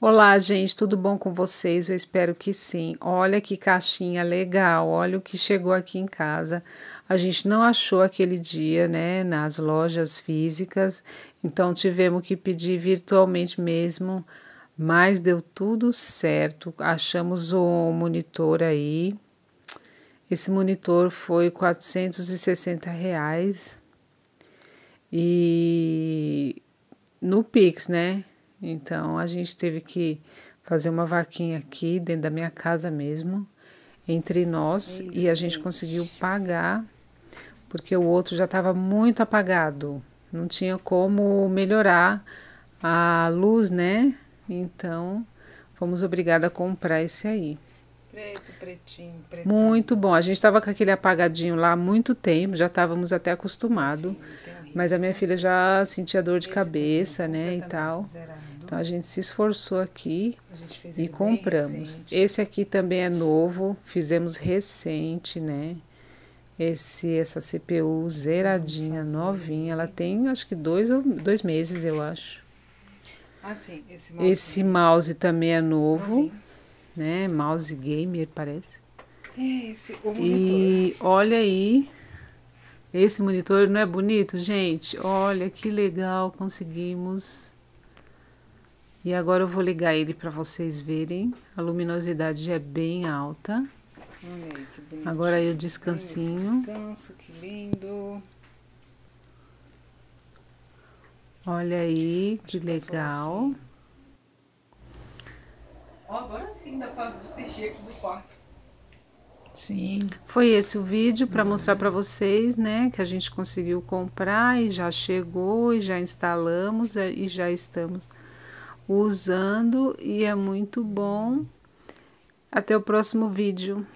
Olá, gente, tudo bom com vocês? Eu espero que sim. Olha que caixinha legal, olha o que chegou aqui em casa. A gente não achou aquele dia, né, nas lojas físicas, então tivemos que pedir virtualmente mesmo, mas deu tudo certo. Achamos o monitor aí. Esse monitor foi 460 reais e no Pix, né? Então a gente teve que fazer uma vaquinha aqui dentro da minha casa mesmo, entre nós, Isso, e a gente, gente conseguiu pagar, porque o outro já estava muito apagado, não tinha como melhorar a luz, né? Então fomos obrigados a comprar esse aí. Preto, pretinho, pretinho. Muito bom. A gente estava com aquele apagadinho lá há muito tempo, já estávamos até acostumados. Mas a minha filha já sentia dor de cabeça, né, e tal. Então a gente se esforçou aqui e compramos. Esse aqui também é novo, fizemos recente, né? Esse, essa CPU zeradinha, novinha, ela tem acho que dois, dois meses, eu acho. Ah, esse, mouse esse mouse também é novo, né? Mouse gamer, parece. É esse, e olha aí esse monitor não é bonito, gente? Olha que legal, conseguimos. E agora eu vou ligar ele para vocês verem. A luminosidade já é bem alta. Olha aí, que agora aí o descansinho. descanso, que lindo. Olha aí, que tá legal. Ó, agora sim dá para assistir aqui do quarto. Sim. Foi esse o vídeo para uhum. mostrar para vocês, né, que a gente conseguiu comprar e já chegou e já instalamos é, e já estamos usando e é muito bom. Até o próximo vídeo.